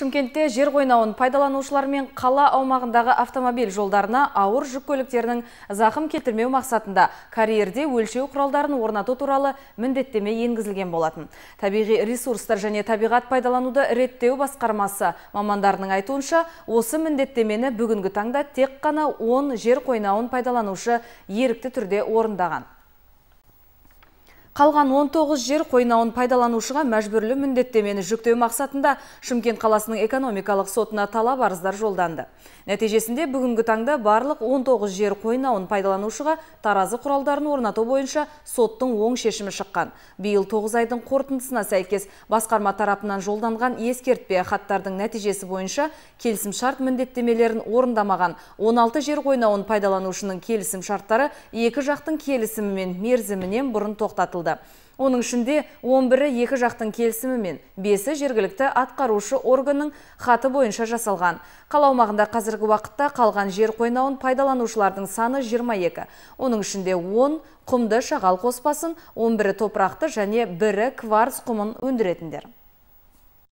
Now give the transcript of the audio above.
Шымкентте жер қойнауын пайдаланушылар мен қала аумағындағы автомобиль жолдарына ауыр жүк көліктерінің зақым келтірмеу мақсатында карьерде өлшеу құралдарын орнату туралы міндеттеме енгізілген болатын. Табиғи ресурстар және табиғат пайдалануды реттеу басқармасы мамандарының айтуынша, осы міндеттемені бүгінгі таңда тек қана 10 жер қойнауын пайдаланушы ерікті түрде орындаған. Қалған 19 жер қойнауын пайдаланушыға мәжбүрлі міндеттемені жүктеу мақсатында Шымкент қаласының экономикалық сотына талап арыздар жолданды. Нәтижесінде бүгінгі таңда барлық 19 жер қойнауын пайдаланушыға таразы құралдарын орнату бойынша соттың оң шешімі шыққан. Биыл 9 айдың қорытындысына сәйкес басқарма тарапынан жолданған ескертпе хаттардың нәтижесі бойынша келісім шарт міндеттемелерін орындамаған 16 жер қойнауын пайдаланушының келісім шарттары екі жақтың келісімімен мерзімінен бұрын тоқтатылды оның ішінде 11-і екі жақтың келісімімен, 5-і жергілікті атқарушы органның хаты бойынша жасалған. Қала қазіргі уақытта қалған жер қойнауын пайдаланушылардың саны 22. Оның ішінде 10 құмды шағал қоспасын, 11-і топырақты және 1-і кварц құмын өндіретіндер.